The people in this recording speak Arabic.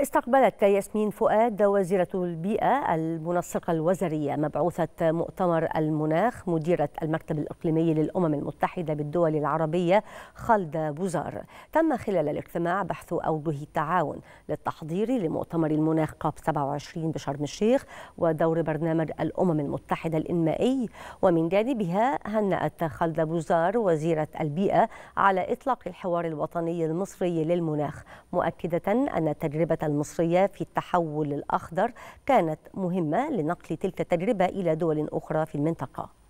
استقبلت ياسمين فؤاد وزيرة البيئة المنسقة الوزرية مبعوثة مؤتمر المناخ مديرة المكتب الإقليمي للأمم المتحدة بالدول العربية خالدة بوزار تم خلال الاجتماع بحث أوجه التعاون للتحضير لمؤتمر المناخ كاب 27 بشرم الشيخ ودور برنامج الأمم المتحدة الإنمائي ومن جانبها هنأت خالدة بوزار وزيرة البيئة على إطلاق الحوار الوطني المصري للمناخ مؤكدة أن تجربة المصرية في التحول الأخضر كانت مهمة لنقل تلك التجربة إلى دول أخرى في المنطقة